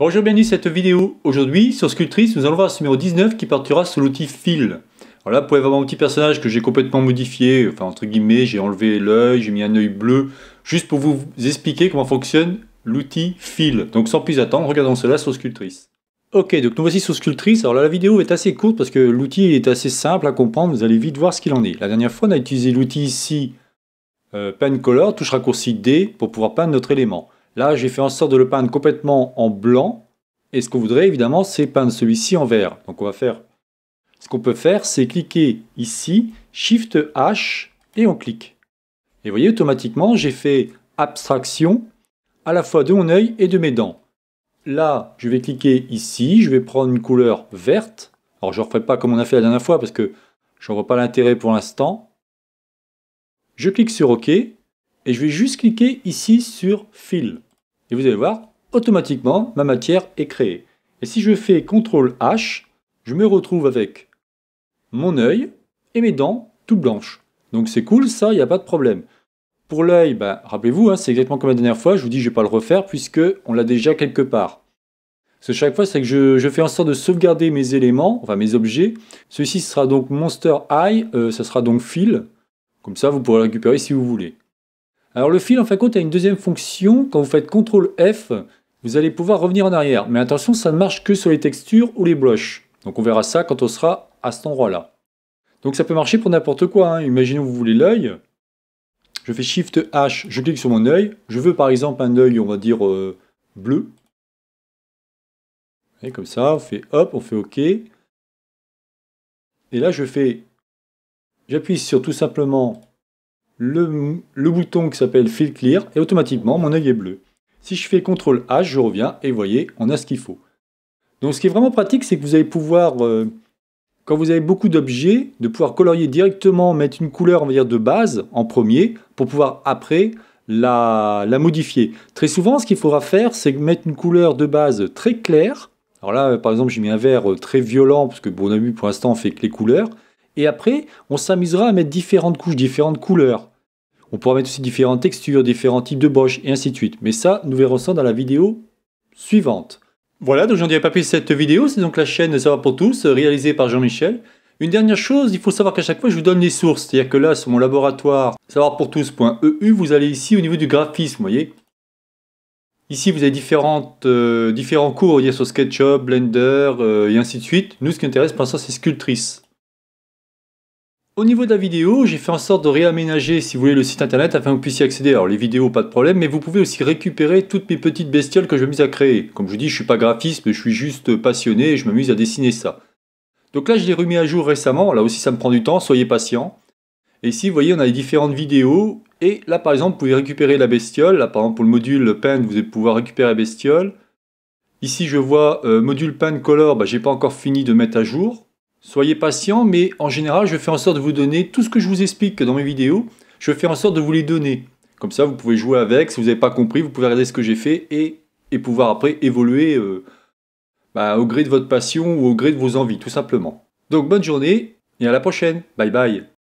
Bonjour, bienvenue dans cette vidéo. Aujourd'hui, sur Sculptrice, nous allons voir ce numéro 19 qui partira sur l'outil fil. Voilà, vous pouvez voir mon petit personnage que j'ai complètement modifié, enfin entre guillemets, j'ai enlevé l'œil, j'ai mis un œil bleu, juste pour vous expliquer comment fonctionne l'outil fil. Donc sans plus attendre, regardons cela sur Sculptrice. Ok, donc nous voici sur Sculptrice. Alors la vidéo est assez courte parce que l'outil est assez simple à comprendre, vous allez vite voir ce qu'il en est. La dernière fois, on a utilisé l'outil ici, euh, Pen Color, touche raccourci D, pour pouvoir peindre notre élément. Là, j'ai fait en sorte de le peindre complètement en blanc. Et ce qu'on voudrait, évidemment, c'est peindre celui-ci en vert. Donc on va faire... Ce qu'on peut faire, c'est cliquer ici, Shift H, et on clique. Et vous voyez, automatiquement, j'ai fait abstraction à la fois de mon œil et de mes dents. Là, je vais cliquer ici, je vais prendre une couleur verte. Alors je ne referai pas comme on a fait la dernière fois parce que je n'en vois pas l'intérêt pour l'instant. Je clique sur OK et je vais juste cliquer ici sur fil. Et vous allez voir, automatiquement, ma matière est créée. Et si je fais CTRL H, je me retrouve avec mon œil et mes dents tout blanches. Donc c'est cool, ça, il n'y a pas de problème. Pour l'œil, bah, rappelez-vous, hein, c'est exactement comme la dernière fois, je vous dis, je ne vais pas le refaire puisque on l'a déjà quelque part. Parce que chaque fois, c'est que je, fais en sorte de sauvegarder mes éléments, enfin mes objets. Celui-ci sera donc Monster Eye, euh, ça sera donc Fil. Comme ça, vous pourrez le récupérer si vous voulez. Alors le fil en fin de compte a une deuxième fonction. Quand vous faites CTRL F, vous allez pouvoir revenir en arrière. Mais attention, ça ne marche que sur les textures ou les brushes. Donc on verra ça quand on sera à cet endroit-là. Donc ça peut marcher pour n'importe quoi. Hein. Imaginons que vous voulez l'œil. Je fais Shift H, je clique sur mon œil. Je veux par exemple un œil, on va dire euh, bleu. Et comme ça, on fait hop, on fait OK. Et là, je fais, j'appuie sur tout simplement le, bouton qui s'appelle Fill Clear et automatiquement mon œil est bleu. Si je fais CTRL H, je reviens et vous voyez, on a ce qu'il faut. Donc ce qui est vraiment pratique, c'est que vous allez pouvoir, euh, quand vous avez beaucoup d'objets, de pouvoir colorier directement, mettre une couleur, on va dire, de base en premier, pour pouvoir après la, modifier. Très souvent, ce qu'il faudra faire, c'est mettre une couleur de base très claire. Alors là, par exemple, j'ai mis un vert euh, très violent, parce que bon, on pour l'instant, on fait que les couleurs. Et après, on s'amusera à mettre différentes couches, différentes couleurs. On pourra mettre aussi différentes textures, différents types de boches, et ainsi de suite. Mais ça, nous verrons ça dans la vidéo suivante. Voilà, donc j'en dirai pas plus cette vidéo, c'est donc la chaîne Savoir pour tous, réalisée par Jean-Michel. Une dernière chose, il faut savoir qu'à chaque fois je vous donne les sources, c'est-à-dire que là sur mon laboratoire savoir pour e vous allez ici au niveau du graphisme, vous voyez. Ici vous avez euh, différents cours, il y sur SketchUp, Blender euh, et ainsi de suite. Nous ce qui intéresse pour l'instant c'est Sculptrice. Au niveau de la vidéo, j'ai fait en sorte de réaménager, si vous voulez, le site internet afin que vous puissiez accéder. Alors les vidéos, pas de problème, mais vous pouvez aussi récupérer toutes mes petites bestioles que je m'amuse à créer. Comme je vous dis, je ne suis pas graphiste, mais je suis juste passionné et je m'amuse à dessiner ça. Donc là, je l'ai remis à jour récemment. Là aussi, ça me prend du temps, soyez patient. Et ici, vous voyez, on a les différentes vidéos. Et là, par exemple, vous pouvez récupérer la bestiole. Là, par exemple, pour le module Paint, vous allez pouvoir récupérer la bestiole. Ici, je vois euh, module Paint Color, je bah, j'ai pas encore fini de mettre à jour. Soyez patient, mais en général, je fais en sorte de vous donner tout ce que je vous explique dans mes vidéos. Je fais en sorte de vous les donner. Comme ça, vous pouvez jouer avec. Si vous n'avez pas compris, vous pouvez regarder ce que j'ai fait et, pouvoir après évoluer euh, bah, au gré de votre passion ou au gré de vos envies, tout simplement. Donc, bonne journée et à la prochaine. Bye bye.